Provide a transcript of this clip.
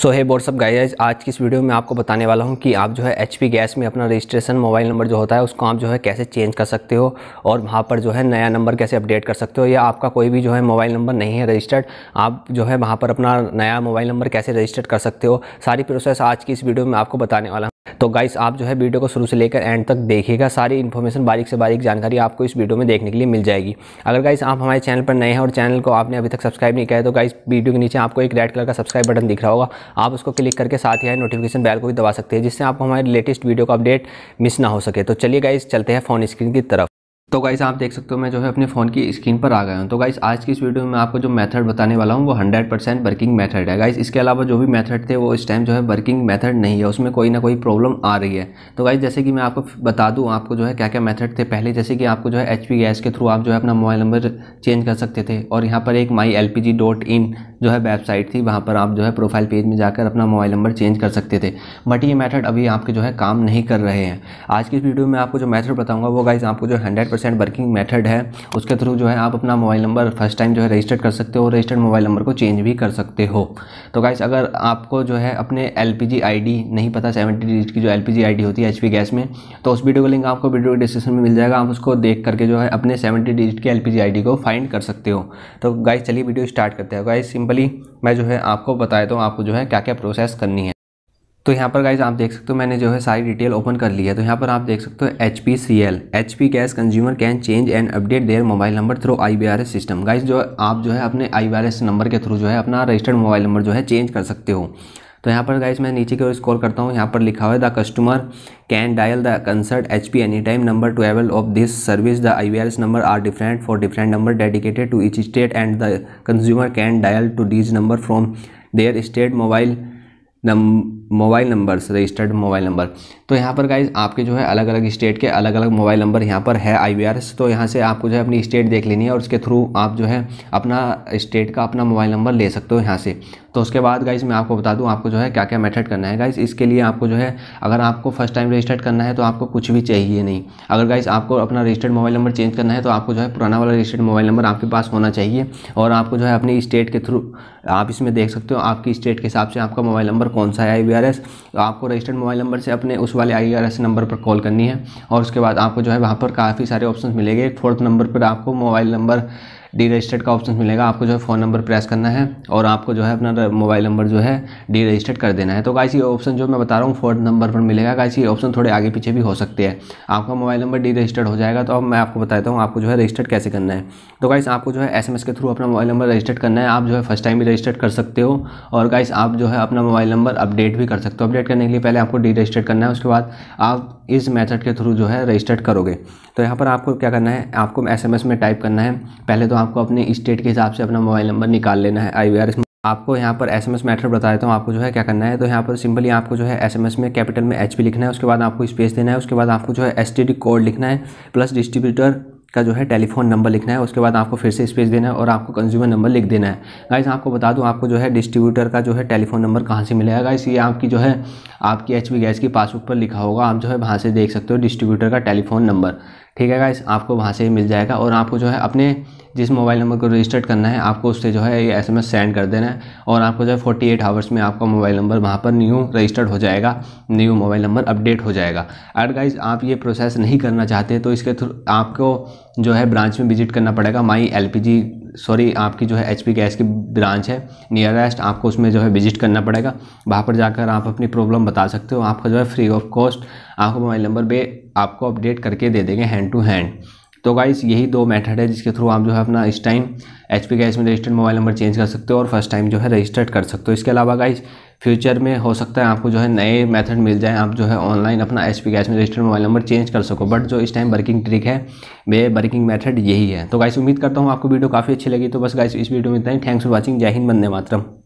सो है सब गाइज आज की इस वीडियो में आपको बताने वाला हूँ कि आप जो है एच गैस में अपना रजिस्ट्रेशन मोबाइल नंबर जो होता है उसको आप जो है कैसे चेंज कर सकते हो और वहाँ पर जो है नया नंबर कैसे अपडेट कर सकते हो या आपका कोई भी जो है मोबाइल नंबर नहीं है रजिस्टर्ड आप जो है वहाँ पर अपना नया मोबाइल नंबर कैसे रजिस्टर्ड कर सकते हो सारी प्रोसेस आज की इस वीडियो में आपको बताने वाला तो गाइस आप जो है वीडियो को शुरू से लेकर एंड तक देखिएगा सारी इन्फॉर्मेशन बारीक से बारीक जानकारी आपको इस वीडियो में देखने के लिए मिल जाएगी अगर गाइस आप हमारे चैनल पर नए हैं और चैनल को आपने अभी तक सब्सक्राइब नहीं किया है तो गाइस वीडियो के नीचे आपको एक रेड कलर का सब्सक्राइब बटन दिख रहा होगा आप उसको क्लिक करके साथ ही आए नोटिफिकेशन बैल को भी दबा सकते हैं जिससे आपको हमारे लेटेस्ट वीडियो का अपडेट मिस ना हो सके तो चलिए गाइस चलते हैं फ़ोन स्क्रीन की तरफ तो गाइस आप देख सकते हो मैं जो है अपने फ़ोन की स्क्रीन पर आ गया हूँ तो गाइस आज की इस वीडियो में आपको जो मेथड बताने वाला हूँ वो 100 परसेंट वर्किंग मेथड है गाइस इसके अलावा जो भी मेथड थे वो इस टाइम जो है वर्किंग मेथड नहीं है उसमें कोई ना कोई प्रॉब्लम आ रही है तो गाइस जैसे कि मैं आपको बता दूँ आपको जो है क्या क्या मैथड थे पहले जैसे कि आपको जो है एच गैस के थ्रू आप जो है अपना मोबाइल नंबर चेंज कर सकते थे और यहाँ पर एक माई एल जो है वेबसाइट थी वहाँ पर आप जो है प्रोफाइल पेज में जाकर अपना मोबाइल नंबर चेंज कर सकते थे बट ये मैथड अभी आपके जो है काम नहीं कर रहे हैं आज की इस वीडियो में आपको जो मैथड बताऊँगा वो गाइज़ आपको जो हंड्रेड परसेंट वर्किंग मेथड है उसके थ्रू जो है आप अपना मोबाइल नंबर फर्स्ट टाइम जो है रजिस्टर्ड कर सकते हो और रजिस्टर्ड मोबाइल नंबर को चेंज भी कर सकते हो तो गाइस अगर आपको जो है अपने एल पी नहीं पता सेवेंटी डिजिट की जो एल पी होती है एच गैस में तो उस वीडियो का लिंक आपको वीडियो डिस्क्रिप्शन में मिल जाएगा आप उसको देख करके जो है अपने सेवेंटी डिजिट की एल पी को फाइंड कर सकते हो तो गाइस चलिए वीडियो स्टार्ट करते हैं गाइस तो सिंपली मैं जो है आपको बताया तो आपको जो है क्या क्या प्रोसेस करनी है तो यहाँ पर गाइज आप देख सकते हो मैंने जो है सारी डिटेल ओपन कर लिया है तो यहाँ पर आप देख सकते हो H P C L H P gas consumer can change and update their mobile number through I B R S system guys जो आप जो है अपने I B R S number के थ्रू जो है अपना रजिस्टर्ड मोबाइल नंबर जो है चेंज कर सकते हो तो यहाँ पर गाइज मैं नीचे की ओर स्कॉल करता हूँ यहाँ पर लिखा हुआ है the customer can dial the concerned H P any time number twelve of this service the I B R S number are different for different number dedicated to each state and the consumer can dial to these number from their state mobile mobile number registered mobile number तो यहाँ पर guys आपके जो है अलग अलग state के अलग अलग मोबाइल नंबर यहाँ पर है आई तो यहाँ से आपको जो है अपनी स्टेट देख लेनी है और उसके थ्रू आप जो है अपना स्टेट का अपना मोबाइल नंबर ले सकते हो यहाँ से तो उसके बाद गाइस मैं आपको बता दूँ आपको जो है क्या क्या मेथड करना है गाइस इसके लिए आपको जो है अगर आपको फर्स्ट टाइम रजिस्टर्ड करना है तो आपको कुछ भी चाहिए नहीं अगर गाइस आपको अपना रजिस्टर्ड मोबाइल नंबर चेंज करना है तो आपको जो है पुराना वाला रजिस्टर्ड मोबाइल नंबर आपके पास होना चाहिए और आपको जो है अपनी स्टेट के थ्रू आप इसमें देख सकते हो आपकी स्टेट के हिसाब से आपका मोबाइल नंबर कौन सा है आई तो आपको रजिस्टर्ड मोबाइल नंबर से अपने उस वाले आई नंबर पर कॉल करनी है और उसके बाद आपको जो है वहाँ पर काफ़ी सारे ऑप्शन मिलेंगे फोर्थ नंबर पर आपको मोबाइल नंबर डी रजिस्टर्ड का ऑप्शन मिलेगा आपको जो है फ़ोन नंबर प्रेस करना है और आपको जो है अपना मोबाइल नंबर जो है डी रजिस्टर्ड कर देना है तो गाइस ये ऑप्शन जो मैं बता रहा हूँ फोर्थ नंबर पर मिलेगा गाइस ये ऑप्शन थोड़े आगे पीछे भी हो सकते हैं आपका मोबाइल नंबर डी रजिस्टर्ड हो जाएगा तो अब मैं आपको बताता हूँ आपको जो है रजिस्टर्ड कैसे करना है तो गाइस आपको जो है एस के थ्रू अपना मोबाइल नंबर रजिस्टर्ड करना है आप जो है फर्स्ट टाइम भी रजिस्टर्ड कर सकते हो और गाइस आप जो है अपना मोबाइल नंबर अपडेट भी कर सकते हो अपडेट करने के लिए पहले आपको डी रजिस्टर्ड करना है उसके बाद आप इस मेथड के थ्रू जो है रजिस्टर्ड करोगे तो यहाँ पर आपको क्या करना है आपको एसएमएस में टाइप करना है पहले तो आपको अपने स्टेट के हिसाब से अपना मोबाइल नंबर निकाल लेना है आई आपको यहाँ पर एस एम एस मैथड बता देता हूँ आपको जो है क्या करना है तो यहाँ पर सिंपली आपको जो है एस एम एस में कैपिटल में एच पी लिखना है उसके बाद आपको स्पेस देना है उसके बाद आपको जो है एस टी डी कोड लिखना है प्लस डिस्ट्रीब्यूटर का जो है टेलीफोन नंबर लिखना है उसके बाद आपको फिर से स्पेस देना है और आपको कंज्यूमर नंबर लिख देना है गाइस आपको बता दूं आपको जो है डिस्ट्रीब्यूटर का जो है टेलीफोन नंबर कहाँ से मिलेगा गाइस ये आपकी जो है आपकी एच गैस की पासबुक पर लिखा होगा आप जो है वहाँ से देख सकते हो डिस्ट्रीब्यूटर का टेलीफोन नंबर ठीक है गाइस आपको वहाँ से मिल जाएगा और आपको जो है अपने जिस हम्म। मोबाइल नंबर को रजिस्टर्ड करना है आपको उससे जो है ये एस सेंड कर देना है और आपको जो है फोर्टी एट आवर्स में आपका मोबाइल नंबर वहाँ पर न्यू रजिस्टर्ड हो जाएगा न्यू मोबाइल नंबर अपडेट हो जाएगा एड गाइज आप ये प्रोसेस नहीं करना चाहते तो इसके थ्रू आपको जो है ब्रांच में विजिट करना पड़ेगा माई एल सॉरी आपकी जो है एच पी गैस की ब्रांच है नियरेस्ट आपको उसमें जो है विजिट करना पड़ेगा वहाँ पर जाकर आप अपनी प्रॉब्लम बता सकते हो आपका जो है फ्री ऑफ कॉस्ट आपको मोबाइल नंबर पे आपको अपडेट करके दे देंगे हैंड टू हैंड तो गाइस यही दो मेथड है जिसके थ्रू आप जो है अपना इस टाइम एच पी गैस में रजिस्टर्ड मोबाइल नंबर चेंज कर सकते हो और फर्स्ट टाइम जो है रजिस्टर्ड कर सकते हो इसके अलावा गाइस फ्यूचर में हो सकता है आपको जो है नए मेथड मिल जाए आप जो है ऑनलाइन अपना एच पी गैस में रजिस्टर्ड मोबाइल नंबर चेंज कर सको बट जो इस टाइम वर्किंग ट्रिक है वे वर्किंग मैथड यही है तो गाइस उम्मीद करता हूँ आपको वीडियो काफ़ी अच्छी लगी तो बस गाइस इस वीडियो में इतना ही थैंक्स फॉर वॉचिंग जय हिंद बंदे मातरम